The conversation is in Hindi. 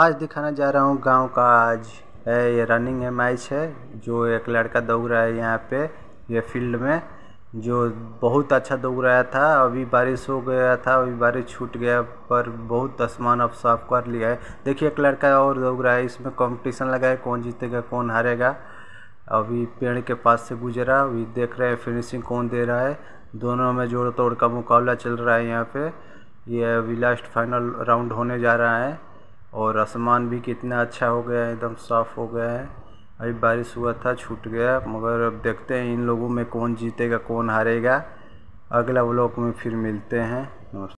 आज दिखाना जा रहा हूँ गांव का आज है ये रनिंग है मैच है जो एक लड़का दौड़ रहा है यहाँ पे ये फील्ड में जो बहुत अच्छा दौड़ रहा था अभी बारिश हो गया था अभी बारिश छूट गया पर बहुत आसमान अब साफ कर लिया है देखिए एक लड़का और दौड़ रहा है इसमें कंपटीशन लगा है कौन जीतेगा कौन हारेगा अभी पेड़ के पास से गुजरा अभी देख रहे हैं फिनिशिंग कौन दे रहा है दोनों में जोड़ तोड़ का मुकाबला चल रहा है यहाँ पे ये अभी लास्ट फाइनल राउंड होने जा रहा है और आसमान भी कितना अच्छा हो गया है एकदम साफ़ हो गया है अभी बारिश हुआ था छूट गया मगर अब देखते हैं इन लोगों में कौन जीतेगा कौन हारेगा अगला व्लॉग में फिर मिलते हैं नमस्ते